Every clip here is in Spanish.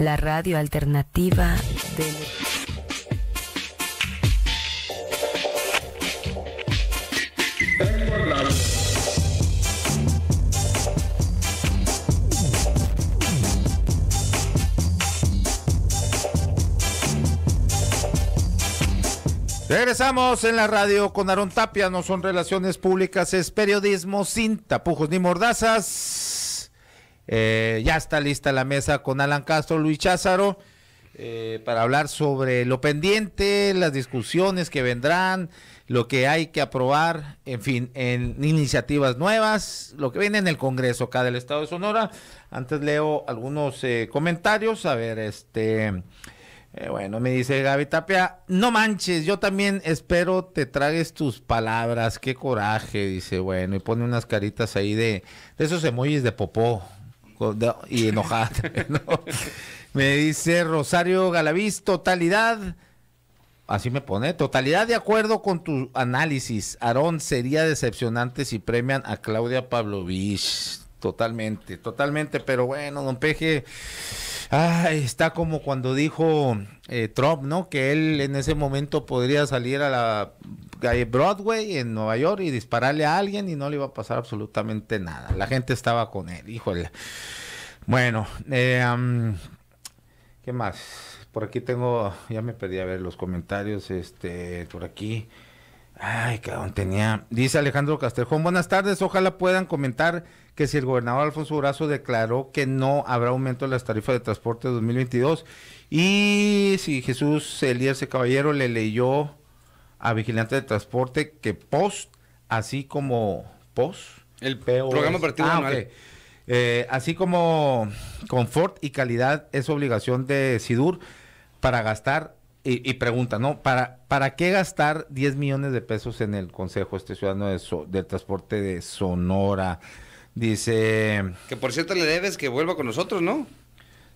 la radio alternativa de Regresamos en la radio con Aaron Tapia, no son relaciones públicas, es periodismo sin tapujos ni mordazas. Eh, ya está lista la mesa con Alan Castro, Luis Cházaro, eh, para hablar sobre lo pendiente, las discusiones que vendrán, lo que hay que aprobar, en fin, en iniciativas nuevas, lo que viene en el Congreso acá del Estado de Sonora. Antes leo algunos eh, comentarios, a ver, este... bueno, me dice Gaby Tapia, no manches, yo también espero te tragues tus palabras, qué coraje, dice, bueno, y pone unas caritas ahí de, de esos emojis de popó, y enojada. Me dice Rosario Galaviz, totalidad. Así me pone, totalidad de acuerdo con tu análisis. Aarón, sería decepcionante si premian a Claudia Pavlovich. Totalmente, totalmente, pero bueno, don Peje, Ah, está como cuando dijo eh, Trump, ¿no? Que él en ese momento podría salir a la Broadway en Nueva York y dispararle a alguien y no le iba a pasar absolutamente nada. La gente estaba con él, híjole. Bueno, eh, ¿qué más? Por aquí tengo, ya me pedí a ver los comentarios, este, por aquí. Ay, cabrón, tenía. Dice Alejandro Castrejón, buenas tardes. Ojalá puedan comentar que si el gobernador Alfonso Brazo declaró que no habrá aumento en las tarifas de transporte 2022 y si Jesús Elías Caballero le leyó a Vigilante de Transporte que post, así como post. El peor programa partido ah, eh, Así como confort y calidad es obligación de SIDUR para gastar y, pregunta, ¿no? ¿Para, ¿Para qué gastar 10 millones de pesos en el Consejo este ciudadano de del transporte de Sonora? Dice... Que por cierto le debes que vuelva con nosotros, ¿no?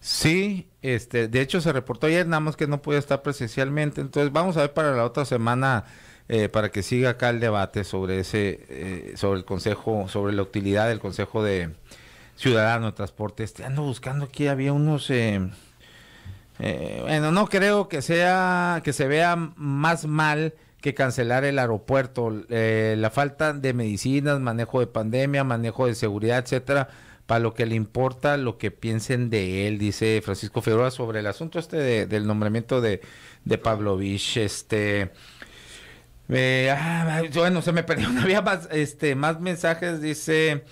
Sí, este, de hecho se reportó ayer, nada más que no podía estar presencialmente, entonces vamos a ver para la otra semana, eh, para que siga acá el debate sobre ese, eh, sobre el consejo, sobre la utilidad del consejo de ciudadano de transporte. Este, ando buscando aquí, había unos... Eh, eh, bueno, no creo que sea que se vea más mal que cancelar el aeropuerto, eh, la falta de medicinas, manejo de pandemia, manejo de seguridad, etcétera, para lo que le importa lo que piensen de él, dice Francisco Figueroa sobre el asunto este del nombramiento de, de Pavlovich, este eh, ah, bueno, se me perdió, había más, este, más mensajes, dice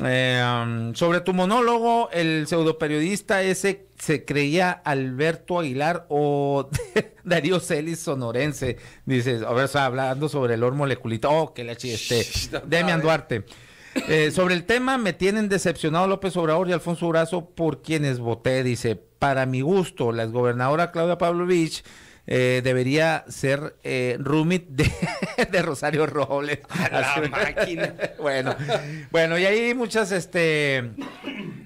um, sobre tu monólogo, el pseudo periodista ese se creía Alberto Aguilar o Darío Celis sonorense. dice a ver, hablando sobre el hormo moleculito, Oh, que la chiste. Demian Duarte. Eh, sobre el tema, me tienen decepcionado López Obrador y Alfonso Brazo por quienes voté. Dice, para mi gusto, la exgobernadora Claudia Pavlovich eh, debería ser eh, de, Rosario Robles. la máquina. bueno, bueno, y ahí muchas este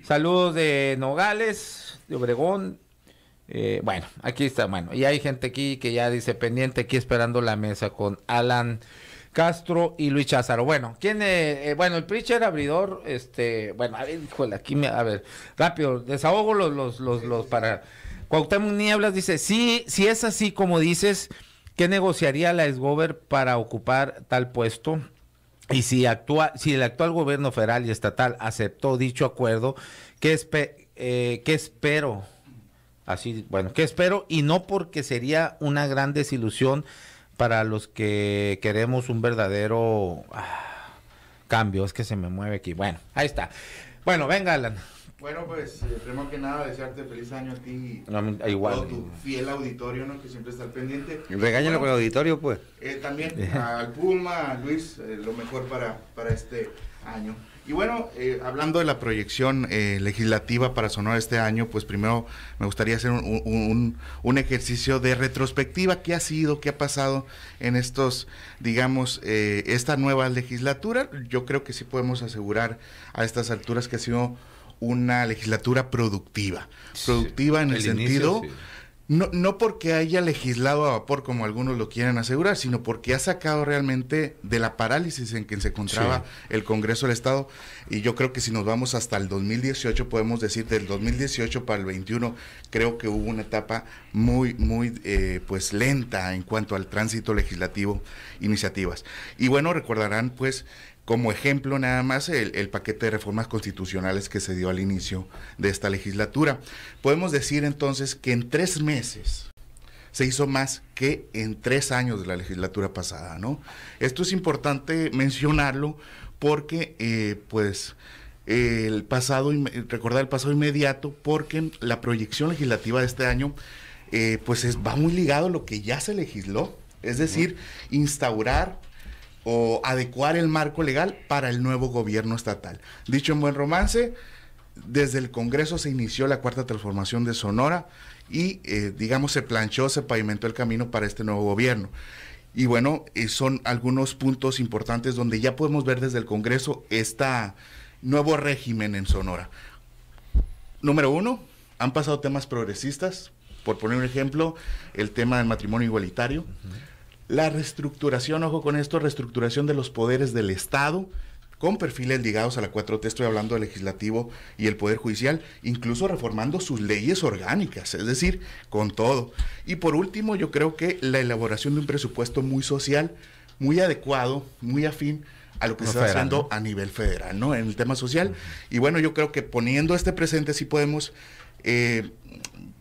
saludos de Nogales, Obregón. Eh, bueno, aquí está, bueno, y hay gente aquí que ya dice pendiente, aquí esperando la mesa con Alan Castro y Luis Cházaro. Bueno, ¿quién, eh, eh, bueno, el preacher abridor, este, bueno, a ver, aquí me, a ver, rápido, desahogo los, los, los, los para. Cuauhtémoc Nieblas dice, sí, si es así como dices, ¿qué negociaría la Esgober para ocupar tal puesto? Y si actúa, si el actual gobierno federal y estatal aceptó dicho acuerdo, ¿qué, espe eh, ¿qué espero? Así, bueno, ¿qué espero? Y no porque sería una gran desilusión para los que queremos un verdadero ah, cambio. Es que se me mueve aquí. Bueno, ahí está. Bueno, venga, Alan. Bueno, pues eh, primero que nada desearte feliz año a ti y a tu fiel auditorio, ¿no? Que siempre está al pendiente. Regáñalo con el auditorio, pues. Eh, también a Puma, a Luis, eh, lo mejor para, para este año. Y bueno, eh, hablando de la proyección eh, legislativa para sonar este año, pues primero me gustaría hacer un, ejercicio de retrospectiva. ¿Qué ha sido, qué ha pasado en estos, digamos, eh, esta nueva legislatura? Yo creo que sí podemos asegurar a estas alturas que ha sido una legislatura productiva. Productiva en el, sentido... No, no, porque haya legislado a vapor, como algunos lo quieren asegurar, sino porque ha sacado realmente de la parálisis en que se encontraba el Congreso del Estado. Y yo creo que si nos vamos hasta el 2018, podemos decir del 2018 para el 21, creo que hubo una etapa muy, muy eh, pues lenta en cuanto al tránsito legislativo, iniciativas. Y bueno, recordarán pues como ejemplo nada más el, paquete de reformas constitucionales que se dio al inicio de esta legislatura. Podemos decir entonces que en tres meses se hizo más que en tres años de la legislatura pasada, ¿no? Esto es importante mencionarlo porque, eh, pues, el pasado, recordar el pasado inmediato, porque la proyección legislativa de este año, eh, pues, es, va muy ligado a lo que ya se legisló, es decir, instaurar o adecuar el marco legal para el nuevo gobierno estatal. Dicho en buen romance, desde el Congreso se inició la cuarta transformación de Sonora y, eh, digamos, se planchó, se pavimentó el camino para este nuevo gobierno. Y bueno, eh, son algunos puntos importantes donde ya podemos ver desde el Congreso este nuevo régimen en Sonora. Número uno, han pasado temas progresistas, por poner un ejemplo, el tema del matrimonio igualitario. La reestructuración, ojo con esto, reestructuración de los poderes del Estado con perfiles ligados a la 4T, estoy hablando del legislativo y el poder judicial, incluso reformando sus leyes orgánicas, es decir, con todo. Y por último, yo creo que la elaboración de un presupuesto muy social, muy adecuado, muy afín a lo que se está haciendo a nivel federal, ¿no? En el tema social. Y bueno, yo creo que poniendo este presente sí podemos eh,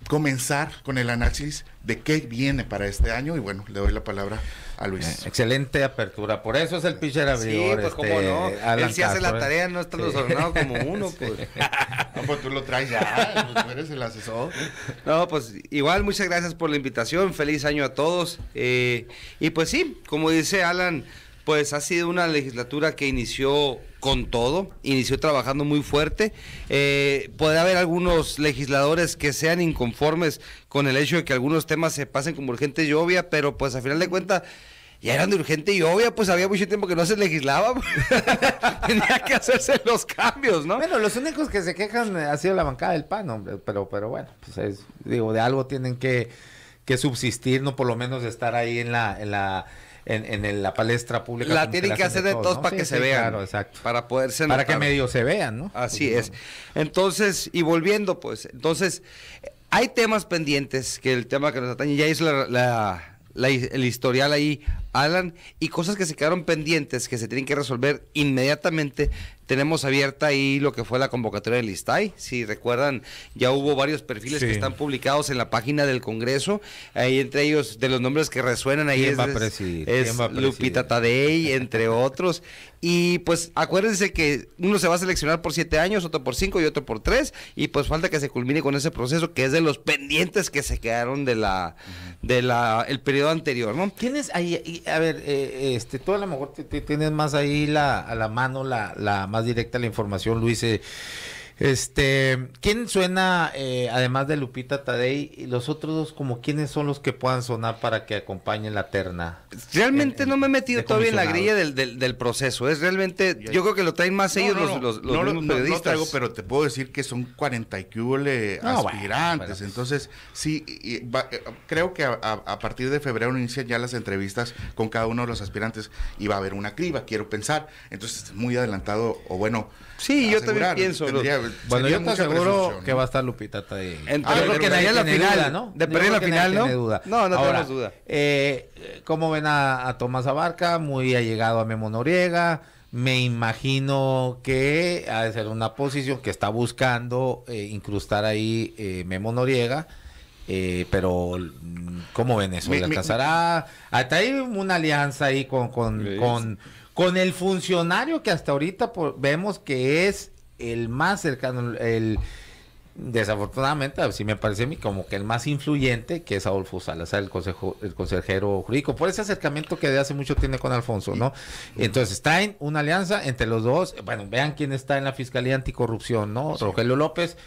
comenzar con el análisis de qué viene para este año y bueno, le doy la palabra a Luis. Eh, excelente apertura, por eso es el pitcher abridor. Sí, pues como este, no, él sí hace la ¿eh? tarea, no está los desordenado como uno, pues. no, pues tú lo traes ya, pues, tú eres el asesor. No, pues igual, muchas gracias por la invitación, feliz año a todos. Eh, y pues sí, como dice Alan, pues ha sido una legislatura que inició con todo, inició trabajando muy fuerte. Eh, puede haber algunos legisladores que sean inconformes con el hecho de que algunos temas se pasen como urgente y obvia, pero pues a final de cuentas ya eran de urgente y obvia, pues había mucho tiempo que no se legislaba. Pues. Tenía que hacerse los cambios, ¿no? Bueno, los únicos que se quejan eh, ha sido la bancada del PAN, hombre, pero, pero bueno, pues digo, de algo tienen que, subsistir, no por lo menos estar ahí en la en, en la palestra pública. La tienen que, hacer de todos, para que se vean. Para poderse que medio se vean, ¿no? Así es. Entonces, y volviendo, pues, entonces, hay temas pendientes que el tema que nos atañe, ya es el historial ahí Alan, y cosas que se quedaron pendientes que se tienen que resolver inmediatamente. Tenemos abierta ahí lo que fue la convocatoria del ISTAI. Si recuerdan, ya hubo varios perfiles que están publicados en la página del Congreso. Ahí entre ellos, de los nombres que resuenan ahí es, Lupita Tadei, entre otros. Y pues acuérdense que uno se va a seleccionar por siete años, otro por cinco y otro por tres. Y pues falta que se culmine con ese proceso que es de los pendientes que se quedaron de la, de la, el periodo anterior, ¿no? ¿Quiénes ahí? a ver, eh, este, tú a lo mejor te, tienes más ahí la, a la mano, la, la más directa la información, Luis. Eh, este, ¿quién suena, eh, además de Lupita Tadei, y los otros dos, como quiénes son los que puedan sonar para que acompañen la terna? Realmente no me he metido todavía en la grilla del, proceso, es realmente, yo creo que lo traen más ellos no, los, los, no, pero te puedo decir que son 40 y aspirantes, entonces sí, eh, creo que a, partir de febrero inician ya las entrevistas con cada uno de los aspirantes y va a haber una criba, quiero pensar, entonces muy adelantado, o bueno. Sí, yo también pienso bueno, yo te seguro que va a estar Lupita ahí. Entonces, la final, ¿no? De perder la final, ¿no? No, no tenemos duda. Eh, ¿Cómo ven a, Tomás Abarca? Muy allegado a Memo Noriega. Me imagino que ha de ser una posición que está buscando eh, incrustar ahí eh, Memo Noriega. pero, mm, ¿cómo ven eso? ¿Le alcanzará? Hasta hay una alianza ahí con, con, el funcionario que hasta ahorita vemos que es el más cercano, el desafortunadamente, sí me parece a mí como que el más influyente, que es Adolfo Salazar, el consejo, el consejero jurídico, por ese acercamiento que de hace mucho tiene con Alfonso, ¿no? Entonces está en una alianza entre los dos, bueno, vean quién está en la Fiscalía Anticorrupción, ¿no? Rogelio López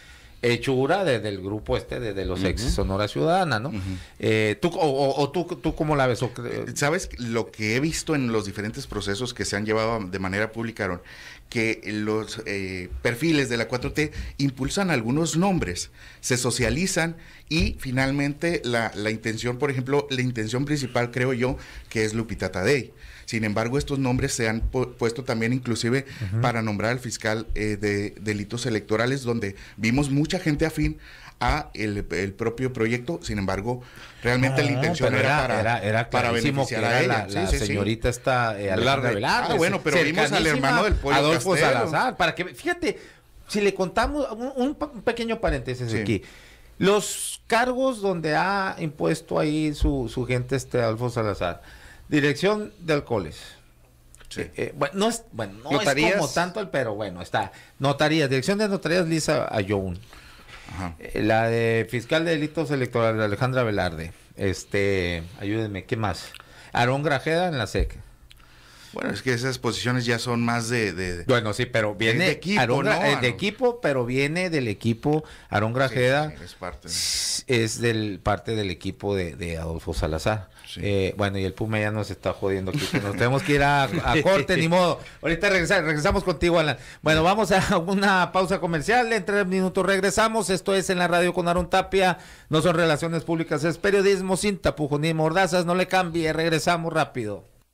hechura desde el grupo este, de, los ex Sonora Ciudadana, ¿no? Eh, ¿tú, o, tú, tú, cómo la ves? ¿Sabes lo que he visto en los diferentes procesos que se han llevado de manera pública, Que los eh, perfiles de la 4T impulsan algunos nombres, se socializan y finalmente la, la intención, por ejemplo, la intención principal creo yo que es Lupita Tadei. Sin embargo, estos nombres se han puesto también inclusive para nombrar al fiscal eh, de delitos electorales, donde vimos mucha gente afín a el, propio proyecto, sin embargo, realmente la ah, intención era, para, beneficiar a ella. La, señorita está eh, Ah, bueno, pero vimos al hermano del pollo Adolfo Salazar, para que, fíjate, si le contamos un, pequeño paréntesis aquí. Los cargos donde ha impuesto ahí su, su gente este Adolfo Salazar Dirección de alcoholes. Eh, eh, bueno, no es, bueno, no es como tanto el, pero bueno, está. Notarías, dirección de notarías Lisa Ayoun. Eh, la de fiscal de delitos electorales, Alejandra Velarde. Este, ayúdenme, ¿qué más? Aarón Grajeda en la SEC. Bueno, es que esas posiciones ya son más de. bueno, sí, pero viene de equipo, eh, de equipo, pero viene del equipo. Aarón Grajeda es, parte, del parte del equipo de, Adolfo Salazar. Eh, bueno, y el Puma ya nos está jodiendo aquí. Nos tenemos que ir a, corte, ni modo. Ahorita regresamos contigo, Alan. Bueno, vamos a una pausa comercial. En tres minutos regresamos. Esto es en la radio con Aarón Tapia. No son relaciones públicas, es periodismo sin tapujos ni mordazas. No le cambie. Regresamos rápido.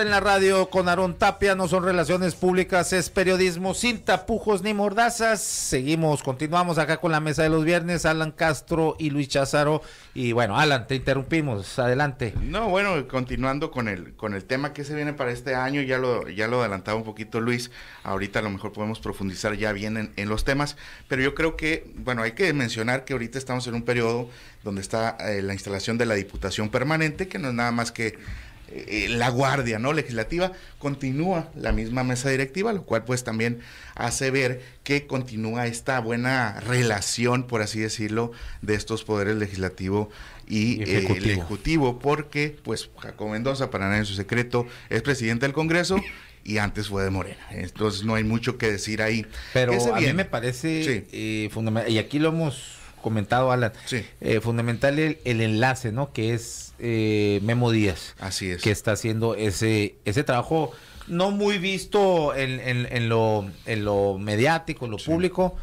en la radio con Aarón Tapia, no son relaciones públicas, es periodismo sin tapujos ni mordazas. Seguimos, continuamos acá con la mesa de los viernes, Alan Castro y Luis Cházaro. Y bueno, Alan, te interrumpimos, adelante. No, bueno, continuando con el, con el tema que se viene para este año, ya lo, ya lo adelantaba un poquito Luis, ahorita a lo mejor podemos profundizar ya bien en, los temas, pero yo creo que, bueno, hay que mencionar que ahorita estamos en un periodo donde está eh, la instalación de la Diputación Permanente, que no es nada más que eh, eh, la guardia no legislativa continúa la misma mesa directiva lo cual pues también hace ver que continúa esta buena relación por así decirlo de estos poderes legislativo y, eh, ejecutivo. porque pues Jacob Mendoza para nada en su secreto es presidente del Congreso y antes fue de Morena entonces no hay mucho que decir ahí pero a mí me parece fundamental y aquí lo hemos comentado, Alan. Eh, fundamental el, enlace, ¿no? Que es eh, Memo Díaz. Así es. Que está haciendo ese, ese trabajo no muy visto en, en, lo, en lo mediático, en lo público.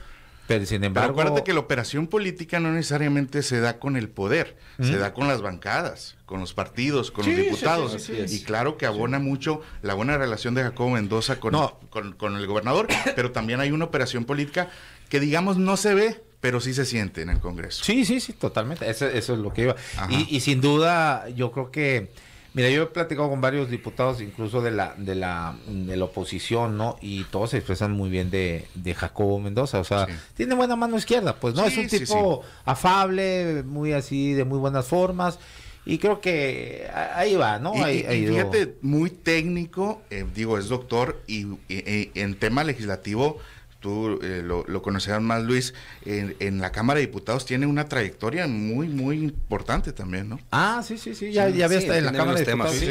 Pero sin embargo. que la operación política no necesariamente se da con el poder, se da con las bancadas, con los partidos, con los diputados. y claro que abona mucho la buena relación de Jacobo Mendoza con, con, con el gobernador, pero también hay una operación política que, digamos, no se ve, pero sí se siente en el Congreso. Sí, sí, sí, totalmente. Eso, es lo que iba. Y, sin duda, yo creo que, mira, yo he platicado con varios diputados, incluso de la, de la, de la oposición, ¿no? Y todos se expresan muy bien de, de Jacobo Mendoza. O sea, tiene buena mano izquierda, pues, ¿no? es un tipo afable, muy así, de muy buenas formas. Y creo que ahí va, ¿no? Y, fíjate, muy técnico, eh, digo, es doctor, y en tema legislativo tú eh, lo, lo, más, Luis, en, la Cámara de Diputados tiene una trayectoria muy, muy importante también, ¿no? Ah, sí, sí, sí, ya, ya había estado en la Cámara de Diputados.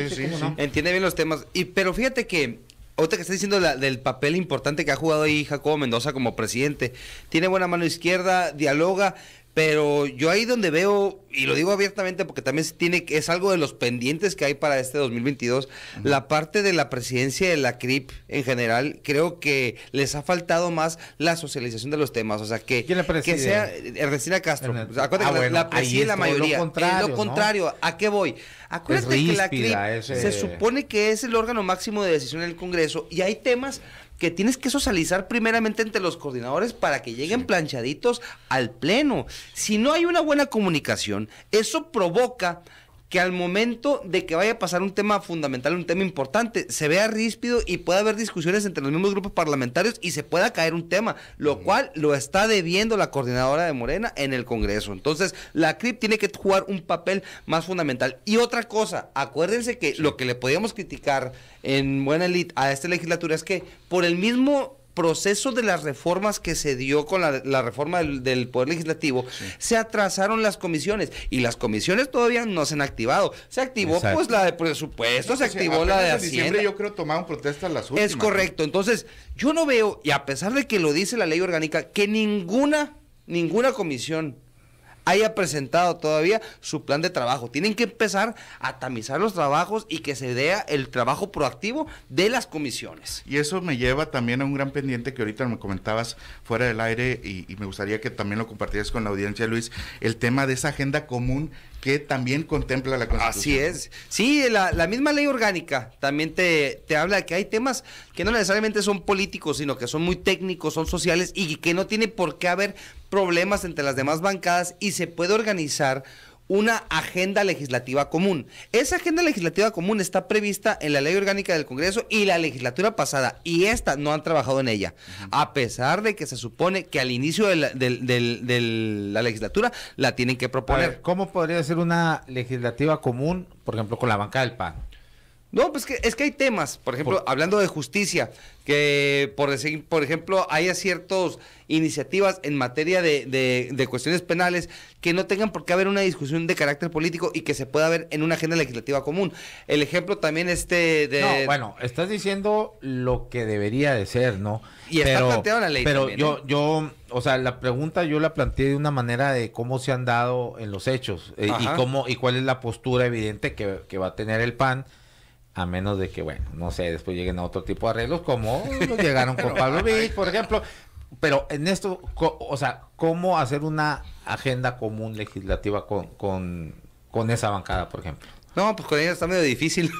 Entiende bien los temas. Y, pero fíjate que, ahorita que está diciendo del papel importante que ha jugado ahí Jacobo Mendoza como presidente, tiene buena mano izquierda, dialoga, pero yo ahí donde veo, y lo digo abiertamente porque también tiene, es algo de los pendientes que hay para este 2022, la parte de la presidencia de la CRIP en general, creo que les ha faltado más la socialización de los temas. O sea, que, la sea Ernestina Castro. acuérdate ah, que la la mayoría. Lo contrario, lo contrario ¿a qué voy? Acuérdate que la CRIP se supone que es el órgano máximo de decisión en el Congreso y hay temas que tienes que socializar primeramente entre los coordinadores para que lleguen planchaditos al pleno. Si no hay una buena comunicación, eso provoca que al momento de que vaya a pasar un tema fundamental, un tema importante, se vea ríspido y pueda haber discusiones entre los mismos grupos parlamentarios y se pueda caer un tema, lo cual lo está debiendo la coordinadora de Morena en el Congreso. Entonces, la CRIP tiene que jugar un papel más fundamental. Y otra cosa, acuérdense que lo que le podíamos criticar en Buena Elite a esta legislatura es que por el mismo proceso de las reformas que se dio con la, reforma del, Poder Legislativo, se atrasaron las comisiones y las comisiones todavía no se han activado. Se activó pues la de presupuesto, se activó la de Hacienda. yo creo tomaron protesta las Es correcto. Entonces, yo no veo, y a pesar de que lo dice la ley orgánica, que ninguna, ninguna comisión haya presentado todavía su plan de trabajo. Tienen que empezar a tamizar los trabajos y que se vea el trabajo proactivo de las comisiones. Y eso me lleva también a un gran pendiente que ahorita me comentabas fuera del aire y, me gustaría que también lo compartieras con la audiencia, Luis, el tema de esa agenda común que también contempla la Constitución. Así es. Sí, la, misma ley orgánica también te, te, habla de que hay temas que no necesariamente son políticos, sino que son muy técnicos, son sociales y que no tiene por qué haber problemas entre las demás bancadas y se puede organizar una agenda legislativa común. Esa agenda legislativa común está prevista en la ley orgánica del Congreso y la legislatura pasada, y esta no han trabajado en ella, a pesar de que se supone que al inicio de la, legislatura la tienen que proponer. Ver, ¿Cómo podría ser una legislativa común, por ejemplo, con la banca del PAN? No, pues que, es que hay temas, por ejemplo, hablando de justicia, que por decir, por ejemplo, haya ciertas iniciativas en materia de, cuestiones penales que no tengan por qué haber una discusión de carácter político y que se pueda ver en una agenda legislativa común. El ejemplo también este de... No, bueno, estás diciendo lo que debería de ser, ¿no? Y pero, está la ley. Pero yo, ¿eh? yo, o sea, la pregunta yo la planteé de una manera de cómo se han dado en los hechos eh, y cómo y cuál es la postura evidente que, que va a tener el PAN a menos de que, bueno, no sé, después lleguen a otro tipo de arreglos como llegaron con Pablo Vich, por ejemplo. Pero en esto, o sea, ¿cómo hacer una agenda común legislativa con, con esa bancada, por ejemplo? No, pues con ella está medio difícil.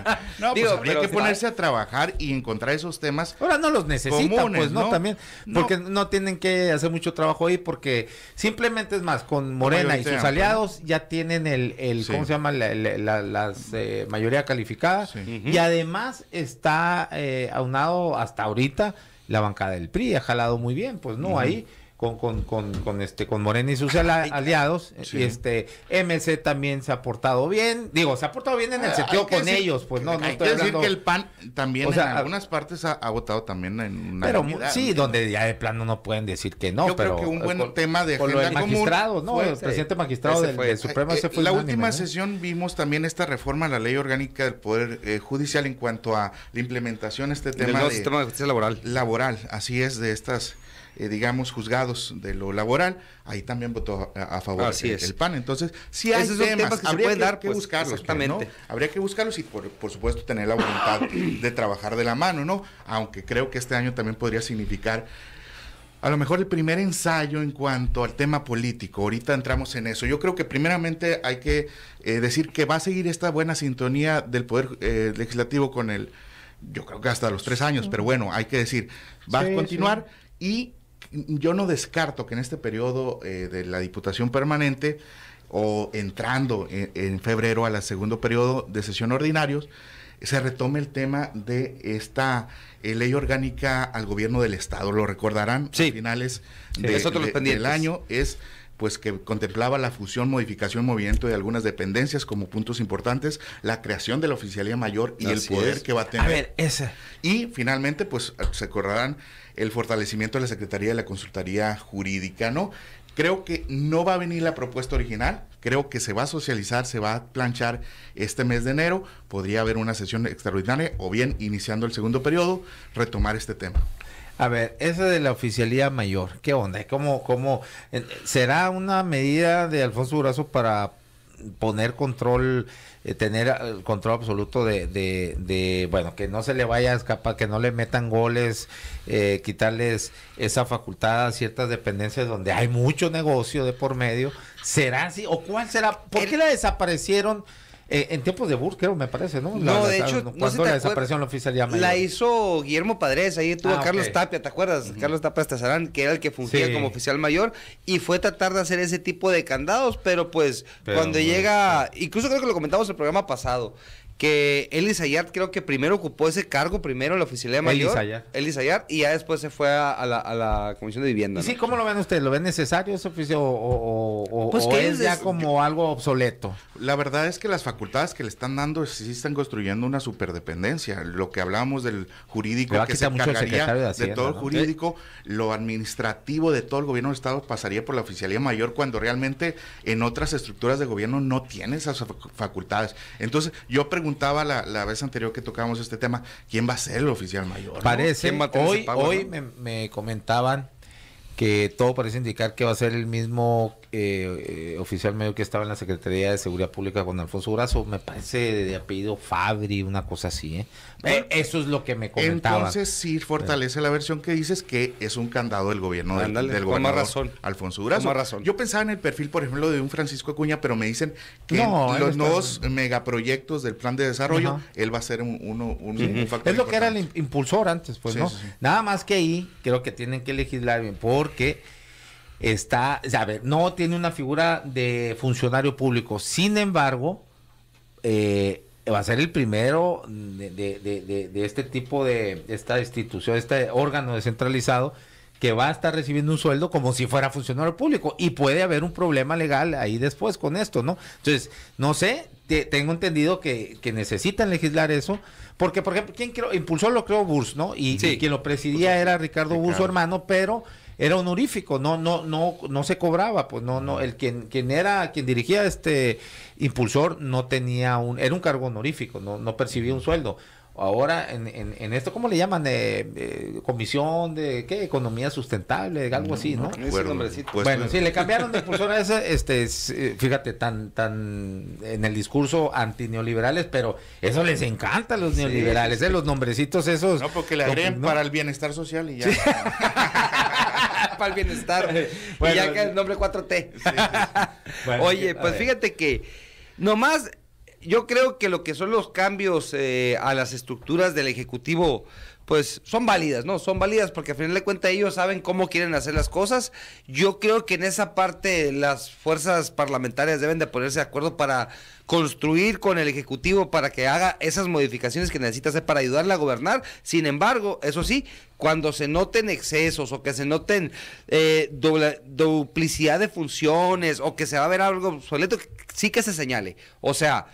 no, pues, que ponerse a trabajar y encontrar esos temas. Ahora no los necesitan, pues ¿no? También, porque no. tienen que hacer mucho trabajo ahí, porque simplemente es más, con Morena y sus aliados ya tienen el, el ¿cómo se llama? La, las, eh, mayoría calificada. Y además está eh, aunado hasta ahorita la bancada del PRI, ha jalado muy bien, pues no, ahí con, con, con, con, este, con Morena y sus aliados. Eh, y Este, MC también se ha portado bien. Digo, se ha portado bien en el ah, sentido con ellos, pues no, hay que decir que el PAN también en algunas partes ha, votado también en una sí, donde ya de plano no pueden decir que no, Yo pero creo que un eh, buen tema de del magistrado, ¿no? el presidente magistrado del, Supremo fue La última sesión vimos también esta reforma a la Ley Orgánica del Poder eh, Judicial en cuanto a la implementación este tema de, de, justicia laboral. Laboral, así es de estas eh, digamos, juzgados de lo laboral, ahí también votó a, favor Así es. el, PAN. Entonces, si hay temas, que habría que, dar, que pues, buscarlos. Exactamente. Habría que buscarlos y, por, supuesto, tener la voluntad de trabajar de la mano, ¿no? Aunque creo que este año también podría significar a lo mejor el primer ensayo en cuanto al tema político. Ahorita entramos en eso. Yo creo que primeramente hay que eh, decir que va a seguir esta buena sintonía del Poder eh, Legislativo con el, yo creo que hasta los tres años, pero bueno, hay que decir, va a continuar y yo no descarto que en este periodo eh, de la Diputación Permanente o entrando en, febrero a la segundo periodo de sesión ordinarios, se retome el tema de esta eh, ley orgánica al gobierno del Estado. Lo recordarán a finales de, del año. Es pues que contemplaba la fusión, modificación, movimiento de algunas dependencias como puntos importantes, la creación de la oficialía mayor y el poder que va a tener. A ver, ese. Y finalmente, pues se acordarán el fortalecimiento de la Secretaría de la Consultoría Jurídica, ¿no? Creo que no va a venir la propuesta original, creo que se va a socializar, se va a planchar este mes de enero, podría haber una sesión extraordinaria o bien iniciando el segundo periodo, retomar este tema. A ver, esa de la oficialía mayor, ¿qué onda? ¿Cómo, cómo, eh, ¿Será una medida de Alfonso Durazo para poner control, eh, tener eh, control absoluto de, de, bueno, que no se le vaya a escapar, que no le metan goles, quitarles esa facultad a ciertas dependencias donde hay mucho negocio de por medio. ¿Será así? ¿O cuál será? ¿Por qué la desaparecieron? Eh, en tiempos de Burke, me parece, ¿no? La, no, de hecho, cuando la oficial La hizo Guillermo Padres, ahí tuvo ah, Carlos Tapia, ¿te acuerdas? Carlos Tapia Tazarán, que era el que fungía como oficial mayor, y fue tratar de hacer ese tipo de candados, pero pues cuando llega, incluso creo que lo comentamos el programa pasado, que Elis creo que primero ocupó ese cargo, primero la Oficialía mayor. Elisa Yard y ya después se fue a, la, Comisión de Vivienda. ¿Y sí, cómo lo ven ustedes? ¿Lo ven necesario ese oficio o, pues es, ya como algo obsoleto? La verdad es que las facultades que le están dando sí están construyendo una superdependencia. Lo que hablábamos del jurídico que se encargaría de, todo el jurídico, lo administrativo de todo el gobierno del Estado pasaría por la oficialía mayor cuando realmente en otras estructuras de gobierno no tiene esas facultades. Entonces, yo pregunto preguntaba la, la, vez anterior que tocábamos este tema, ¿quién va a ser el oficial mayor? Parece, hoy, hoy me, me comentaban que todo parece indicar que va a ser el mismo eh, eh, oficial medio que estaba en la Secretaría de Seguridad Pública con Alfonso Brazo, me parece de, apellido Fabri, una cosa así. ¿eh? eh eso es lo que me comentaba. Entonces sí fortalece la versión que dices que es un candado del gobierno del, Alfonso Brazo. Yo pensaba en el perfil, por ejemplo, de un Francisco Acuña, pero me dicen que los nuevos megaproyectos del plan de desarrollo, él va a ser un, uno, factor. Es lo que era el impulsor antes, pues, ¿no? Nada más que ahí creo que tienen que legislar bien, porque está, a no tiene una figura de funcionario público. Sin embargo, eh, va a ser el primero de, este tipo de esta institución, este órgano descentralizado que va a estar recibiendo un sueldo como si fuera funcionario público y puede haber un problema legal ahí después con esto, ¿no? Entonces, no sé, tengo entendido que, necesitan legislar eso, porque, por ejemplo, ¿quién impulsó lo creo Burs, ¿no? Y, quien lo presidía era Ricardo, Ricardo su hermano, pero era honorífico, no, no, no, no se cobraba, pues no, no, el quien, quien era, quien dirigía este impulsor no tenía un, era un cargo honorífico, no, no percibía un sueldo. Ahora, en, esto, ¿cómo le llaman? Eh, eh, comisión de, ¿qué? Economía sustentable, algo así, ¿no? Pues, bueno, bueno, pues. sí, le cambiaron de impulsor a ese, este, eh, fíjate, tan, tan, en el discurso antineoliberales, pero eso les encanta a los neoliberales, ¿eh? Los nombrecitos esos. No, porque le para el bienestar social y ya. para el bienestar. y ya que el nombre 4T. Oye, pues fíjate que nomás yo creo que lo que son los cambios eh, a las estructuras del Ejecutivo, pues son válidas, ¿no? Son válidas porque al final de cuentas ellos saben cómo quieren hacer las cosas. Yo creo que en esa parte las fuerzas parlamentarias deben de ponerse de acuerdo para construir con el Ejecutivo para que haga esas modificaciones que necesita hacer para ayudarle a gobernar. Sin embargo, eso sí, cuando se noten excesos o que se noten eh, duplicidad de funciones o que se va a ver algo obsoleto, sí que se señale. O sea,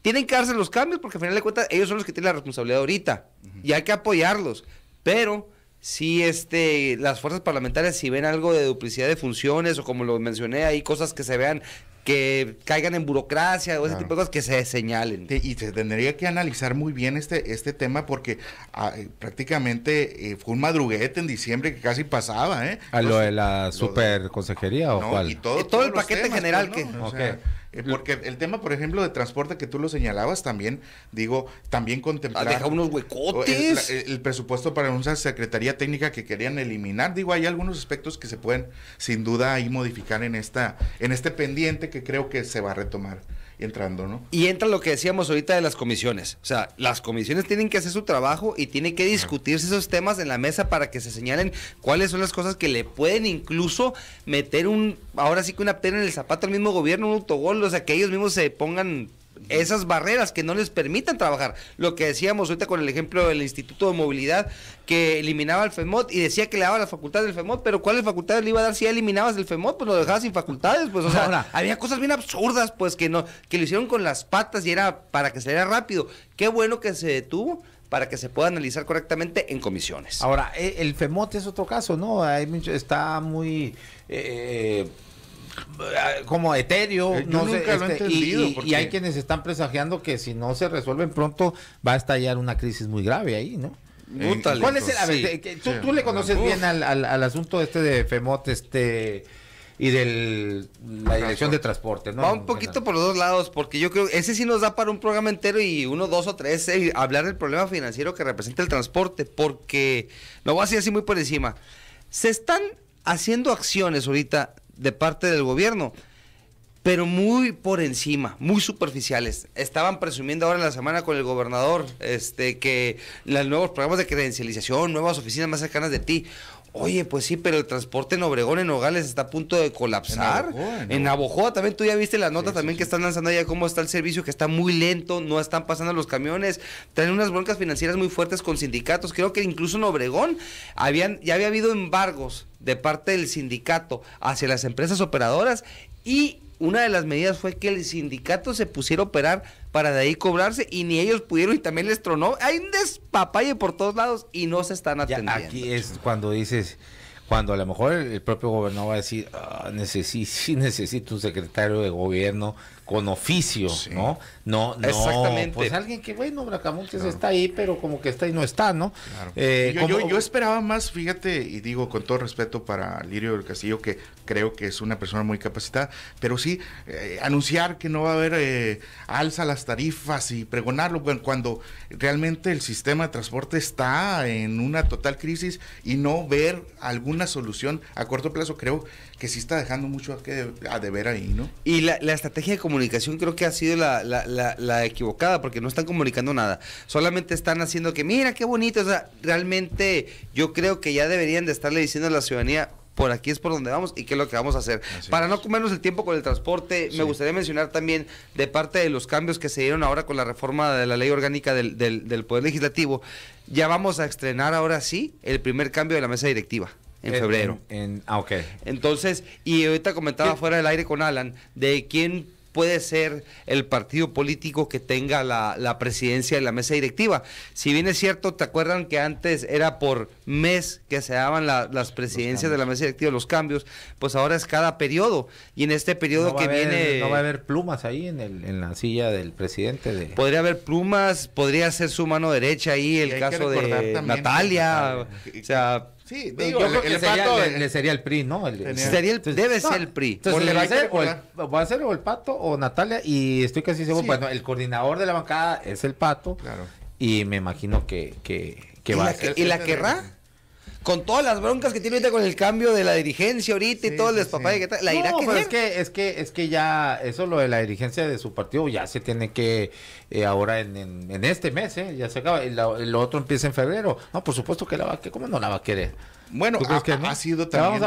tienen que darse los cambios porque al final de cuentas ellos son los que tienen la responsabilidad ahorita y hay que apoyarlos. Pero si este, las fuerzas parlamentarias si ven algo de duplicidad de funciones o como lo mencioné, hay cosas que se vean que caigan en burocracia o ese tipo de cosas que se señalen. Y se tendría que analizar muy bien este, este tema porque ah, eh, prácticamente eh, fue un madruguete en diciembre que casi pasaba. ¿eh? Ah, ¿A lo de la super consejería o cual cuál? Y todo, eh, todo, el paquete general pues, que... Eh, porque el tema, por ejemplo, de transporte que tú lo señalabas también, digo, también contemplar. Ah, unos huecotes. El, presupuesto para una secretaría técnica que querían eliminar. Digo, hay algunos aspectos que se pueden, sin duda, ahí modificar en esta, en este pendiente que creo que se va a retomar entrando, ¿no? Y entra lo que decíamos ahorita de las comisiones. O sea, las comisiones tienen que hacer su trabajo y tienen que discutirse esos temas en la mesa para que se señalen cuáles son las cosas que le pueden incluso meter un, ahora sí que una pena en el zapato al mismo gobierno, un autogol, o sea, que ellos mismos se pongan esas barreras que no les permitan trabajar. Lo que decíamos ahorita con el ejemplo del Instituto de Movilidad, que eliminaba el FEMOT y decía que le daba las facultades del FEMOT, pero ¿cuáles facultades le iba a dar si eliminabas el FEMOT? Pues lo dejabas sin facultades, pues, había cosas bien absurdas, pues, que no, que lo hicieron con las patas y era para que saliera rápido. Qué bueno que se detuvo para que se pueda analizar correctamente en comisiones. Ahora, e, el FEMOT es otro caso, ¿no? ahí está muy... Eh, eh, como etéreo. Eh, no sé, lo este, Y, porque... hay quienes están presagiando que si no se resuelven pronto va a estallar una crisis muy grave ahí, ¿no? Eh, ¿Cuál es el, pues, tú, le conoces bien al, asunto este de Femot, este y de la dirección de transporte, ¿no? Va un poquito por los dos lados, porque yo creo ese sí nos da para un programa entero y uno, dos o tres, eh, hablar del problema financiero que representa el transporte, porque lo voy a decir así muy por encima. Se están haciendo acciones ahorita de parte del gobierno, pero muy por encima, muy superficiales. Estaban presumiendo ahora en la semana con el gobernador este, que los nuevos programas de credencialización, nuevas oficinas más cercanas de ti. Oye, pues sí, pero el transporte en Obregón, en Nogales, está a punto de colapsar. En Abojoa también, tú ya viste la nota también que están lanzando allá cómo está el servicio, que está muy lento, no están pasando los camiones, tienen unas broncas financieras muy fuertes con sindicatos. Creo que incluso en Obregón habían, ya había habido embargos de parte del sindicato hacia las empresas operadoras y una de las medidas fue que el sindicato se pusiera a operar para de ahí cobrarse y ni ellos pudieron y también les tronó. Hay un despapalle por todos lados y no se están atendiendo. aquí es cuando dices, cuando a lo mejor el propio gobernador va a decir, ah, necesito, necesito un secretario de gobierno con oficio, ¿no? No, no. Exactamente. Pues alguien que, bueno, Bracamontes está ahí, pero como que está y no está, ¿no? Eh, yo, esperaba más, fíjate, y digo con todo respeto para Lirio del Castillo, que creo que es una persona muy capacitada, pero sí, eh, anunciar que no va a haber eh, alza las tarifas y pregonarlo cuando realmente el sistema de transporte está en una total crisis y no ver alguna solución a corto plazo, creo que sí está dejando mucho a, deber ahí, ¿no? Y la, estrategia de comunicación creo que ha sido la, la, la, equivocada, porque no están comunicando nada. Solamente están haciendo que, mira, qué bonito. O sea, realmente yo creo que ya deberían de estarle diciendo a la ciudadanía, por aquí es por donde vamos y qué es lo que vamos a hacer. Para no comernos el tiempo con el transporte, me gustaría mencionar también de parte de los cambios que se dieron ahora con la reforma de la ley orgánica del, del, del Poder Legislativo, ya vamos a estrenar ahora sí el primer cambio de la mesa directiva. En febrero. ah, ok. Entonces, y ahorita comentaba fuera del aire con Alan, de quién puede ser el partido político que tenga la, presidencia de la mesa directiva. Si bien es cierto, ¿te acuerdan que antes era por mes que se daban las presidencias de la mesa directiva, los cambios? Pues ahora es cada periodo. Y en este periodo que viene... No va a haber plumas ahí en, el, en la silla del presidente. De... Podría haber plumas, podría ser su mano derecha ahí, el caso de Natalia. Natalia. O sea, Sí, digo, yo el, creo que pato, le, sería el PRI, ¿no? sería el, debe ser el Pri. Entonces, le va a ser o el pato o Natalia, y estoy casi seguro, bueno, el coordinador de la bancada es el pato, claro. y me imagino que, que, que va a ser. ¿Y la querrá? con todas las broncas que tiene ahorita con el cambio de la dirigencia ahorita y todo el despapalle que tal, la irá que es que es que es que ya eso lo de la dirigencia de su partido ya se tiene que eh, ahora en, este mes, eh, ya se acaba, el, lo otro empieza en febrero. No, por supuesto que la va a querer, ¿cómo no la va a querer? Bueno, ha, sido también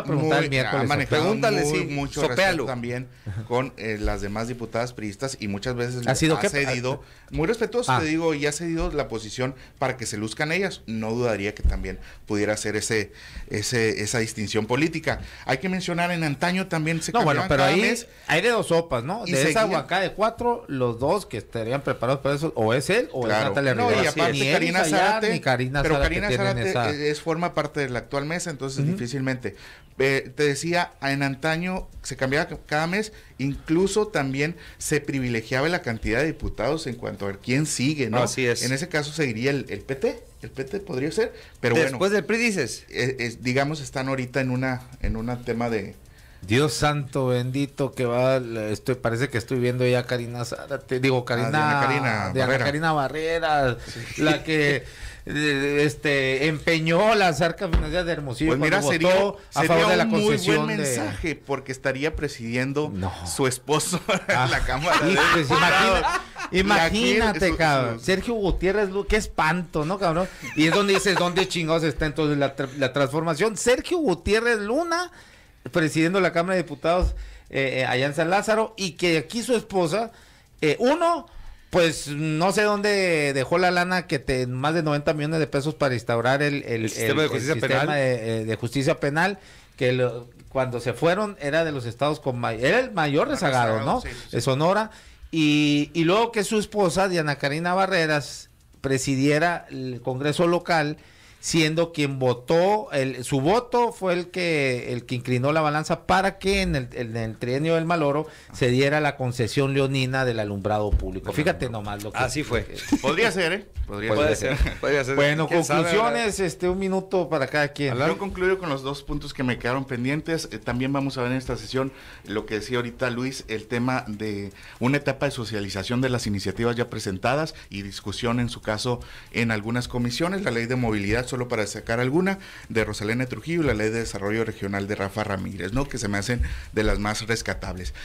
muy, mucho también con eh, las demás diputadas priistas y muchas veces ha, ha cedido, ah. muy respetuoso te ah. digo, y ha cedido la posición para que se luzcan ellas. No dudaría que también pudiera hacer ese, esa distinción política. Hay que mencionar en antaño también se No, bueno, pero ahí hay de dos sopas, ¿no? De esa guacá de cuatro, los dos que estarían preparados para eso, o es él o es Natalia no, Y aparte, Karina Zárate, pero Karina Zárate es, forma parte del actual entonces difícilmente. Eh, te decía, en antaño se cambiaba cada mes, incluso también se privilegiaba la cantidad de diputados en cuanto a ver quién sigue, ¿no? Así es. En ese caso seguiría el, el PT, el PT podría ser, pero bueno. Después del PRI dices. Eh, eh, digamos, están ahorita en una, en un tema de, Dios santo bendito que va, estoy, parece que estoy viendo ya Karina Zárate, digo Karina, ah, De Karina Barrera, la que este empeñó la arcas de Hermosillo. Pues votó a favor de la un muy buen mensaje porque estaría presidiendo su esposo en la ah, Cámara de pues, Diputados. Imagínate, cabrón. Sergio Gutiérrez, Luna. qué espanto, ¿no, cabrón? Y es donde dices, ¿dónde chingados está entonces la, transformación? Sergio Gutiérrez Luna, presidiendo la Cámara de Diputados eh, eh allá en San Lázaro, y que aquí su esposa, eh, uno, pues no sé dónde dejó la lana que te, más de 90 millones de pesos para instaurar el, el, sistema, eh, de, justicia penal, que lo, cuando se fueron era de los estados con era el mayor rezagado, ¿no? De Sonora. Y, y luego que su esposa, Diana Karina Barreras, presidiera el Congreso local siendo quien votó, el, su voto fue el que, el que inclinó la balanza para que en el, trienio del Maloro se diera la concesión leonina del alumbrado público. Fíjate nomás lo que... Así fue. podría ser, ¿eh? Podría, ser. Bueno, conclusiones, este, un minuto para cada quien. Yo concluyo con los dos puntos que me quedaron pendientes. Eh, también vamos a ver en esta sesión lo que decía ahorita Luis, el tema de una etapa de socialización de las iniciativas ya presentadas y discusión en su caso en algunas comisiones, la ley de movilidad solo para sacar alguna, de Rosalena Trujillo y la Ley de Desarrollo Regional de Rafa Ramírez, ¿no? Que se me hacen de las más rescatables.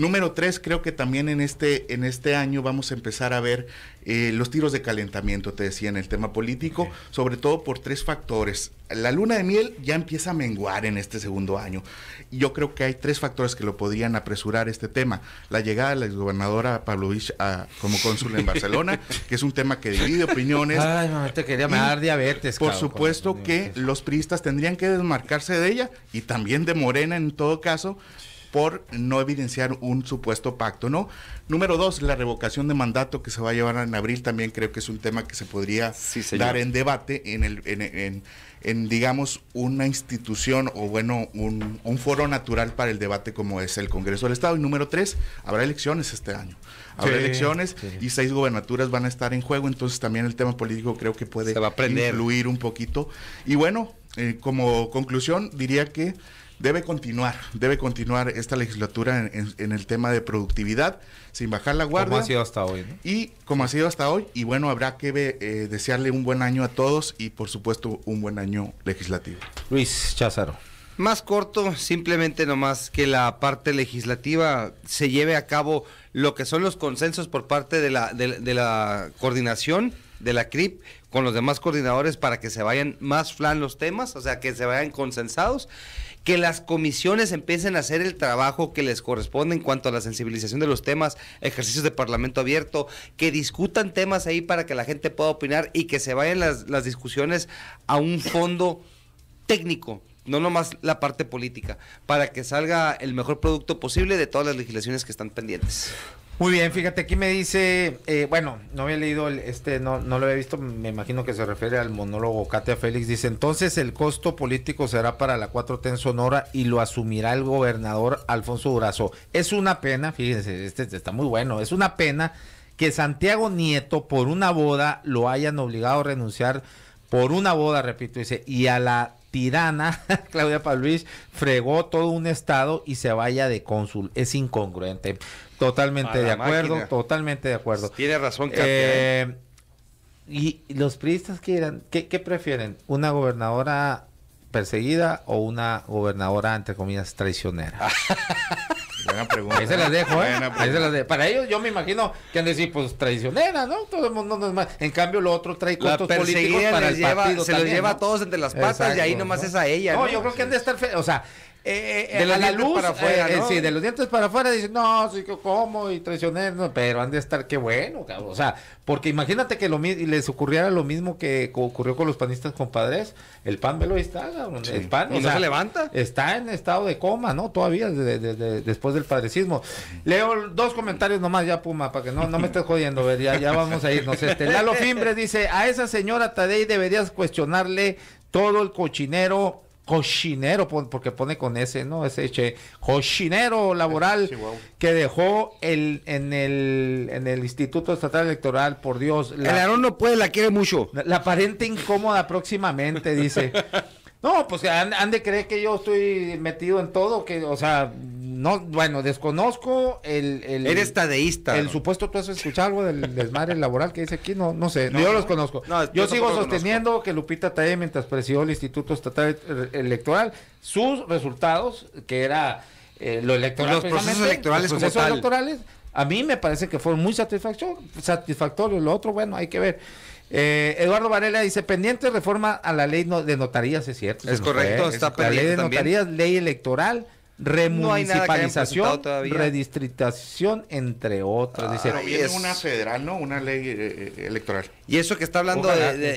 Número tres, creo que también en este, en este año vamos a empezar a ver eh, los tiros de calentamiento, te decía, en el tema político, sobre todo por tres factores. La luna de miel ya empieza a menguar en este segundo año. Yo creo que hay tres factores que lo podrían apresurar este tema. La llegada de la exgobernadora Pablo a, ah, como cónsul en Barcelona, que es un tema que divide opiniones. Ay, te quería dar diabetes. Por supuesto que los priistas tendrían que desmarcarse de ella y también de Morena en todo caso por no evidenciar un supuesto pacto, ¿no? Número dos, la revocación de mandato que se va a llevar en abril también creo que es un tema que se podría dar en debate en, el, en, digamos, una institución o, bueno, un, foro natural para el debate como es el Congreso del Estado. Y número tres, habrá elecciones este año. Habrá elecciones y seis gobernaturas van a estar en juego, entonces también el tema político creo que puede influir un poquito. Y bueno, eh, como conclusión, diría que debe continuar, debe continuar esta legislatura en, el tema de productividad, sin bajar la guardia. Como ha sido hasta hoy. ¿no? Y como ha sido hasta hoy, y bueno, habrá que eh, desearle un buen año a todos y por supuesto un buen año legislativo. Luis Cházaro. Más corto, simplemente nomás que la parte legislativa se lleve a cabo lo que son los consensos por parte de la coordinación de la CRIP con los demás coordinadores para que se vayan más flan los temas, o sea, que se vayan consensados que las comisiones empiecen a hacer el trabajo que les corresponde en cuanto a la sensibilización de los temas, ejercicios de parlamento abierto, que discutan temas ahí para que la gente pueda opinar y que se vayan las, las discusiones a un fondo técnico, no nomás la parte política, para que salga el mejor producto posible de todas las legislaciones que están pendientes. Muy bien, fíjate, aquí me dice, eh, bueno, no había leído el, este, no, no lo había visto, me imagino que se refiere al monólogo Katia Félix, dice, entonces el costo político será para la 4T en Sonora y lo asumirá el gobernador Alfonso Durazo. Es una pena, fíjense, este está muy bueno, es una pena que Santiago Nieto por una boda lo hayan obligado a renunciar por una boda, repito, dice, y a la tirana, Claudia Pavlovich, fregó todo un estado y se vaya de cónsul. Es incongruente. Totalmente de acuerdo, totalmente de acuerdo. Tiene razón, ¿eh? eh, Y los priistas que ¿qué, ¿qué, prefieren? ¿Una gobernadora perseguida o una gobernadora, entre comillas, traicionera? Buena pregunta. Ahí se las ¿eh? dejo, ¿eh? Para ellos, yo me imagino que han de decir, pues traicionera, ¿no? Todo el mundo no más. En cambio, lo otro trae cuantos políticos para el Se los lleva a todos entre las patas y ahí nomás es a ella. No, ¿no? yo creo que han de estar. Fe... O sea, eh, eh, de la luz, para eh, afuera, eh, Sí, de los dientes para afuera dice no, sí, ¿cómo? Y traicioné, pero han de estar, qué bueno, cabrón. O sea, porque imagínate que lo les ocurriera lo mismo que ocurrió con los panistas compadres. El pan, velo, lo está, cabrón. El pan. no se levanta? Está en estado de coma, ¿no? Todavía, después del padrecismo. Leo dos comentarios nomás, ya, Puma, para que no, no me estés jodiendo, ver, ya, ya vamos a irnos. Este, Lalo Fimbres dice, a esa señora Tadei deberías cuestionarle todo el cochinero cochinero, porque pone con ese, ¿no? Ese eche, laboral que dejó el, en, el, en el Instituto Estatal Electoral, por Dios. La, el Aarón no puede, la quiere mucho. La, aparente incómoda próximamente, dice. No, pues han, de creer que yo estoy metido en todo, que, o sea, no, bueno, desconozco el. el Eres tadeísta. El supuesto, tú has escuchado algo del desmadre laboral que dice aquí, no, no sé, yo los conozco. yo sigo sosteniendo que Lupita Taye, mientras presidió el Instituto Estatal Electoral, sus resultados, que era eh, lo electoral. Los procesos electorales, a mí me parece que fueron muy satisfactorios. Satisfactorio. Lo otro, bueno, hay que ver. Eh, Eduardo Varela dice, pendiente reforma a la ley de notarías, es cierto. Es correcto, está pendiente La ley de notarías, ley electoral, remunicipalización, redistritación, entre otras. Dice, pero viene una federal, ¿no? Una ley eh, eh, electoral. Y eso que está hablando,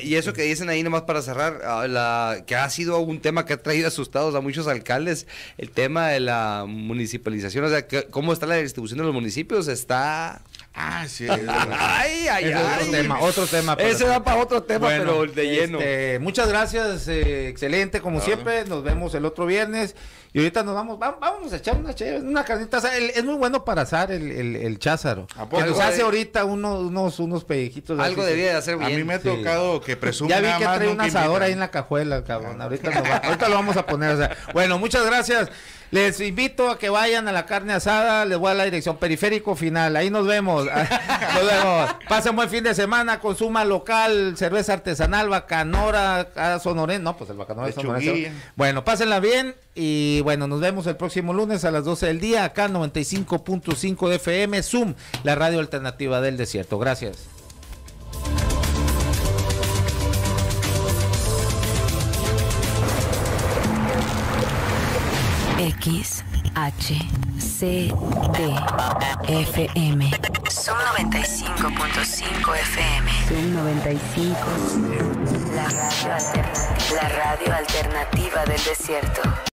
y eso que dicen ahí nomás para cerrar, ah, la, que ha sido un tema que ha traído asustados a muchos alcaldes, el tema de la municipalización, o sea, cómo está la distribución de los municipios, está Ah, sí. ay, ay, ay. Otro tema, otro tema. Ese va para otro tema, bueno, pero de este, lleno. muchas gracias, eh, excelente, como siempre. Nos vemos el otro viernes. Y ahorita nos vamos, vamos, vamos a echar una, una carnita. es muy bueno para asar el, el, el cházaro. Que nos hace ahorita unos unos, unos pellejitos. De algo debía de hacer bien. A mí me ha tocado que presume Ya vi que trae un asador ahí en la cajuela, cabrón. Ahorita, va, ahorita lo vamos a poner. O sea. Bueno, muchas gracias. Les invito a que vayan a la carne asada, les voy a la dirección periférico final. Ahí nos vemos. nos vemos. Pasen buen fin de semana, consuma local, cerveza artesanal, bacanora, ah, sonore... No, pues el bacanora es Bueno, pásenla bien y bueno, nos vemos el próximo lunes a las 12 del día acá 95.5 FM, Zoom, la radio alternativa del desierto. Gracias. X, H, C, D, FM. Son 95.5 FM. Son 95. la radio alternativa del desierto.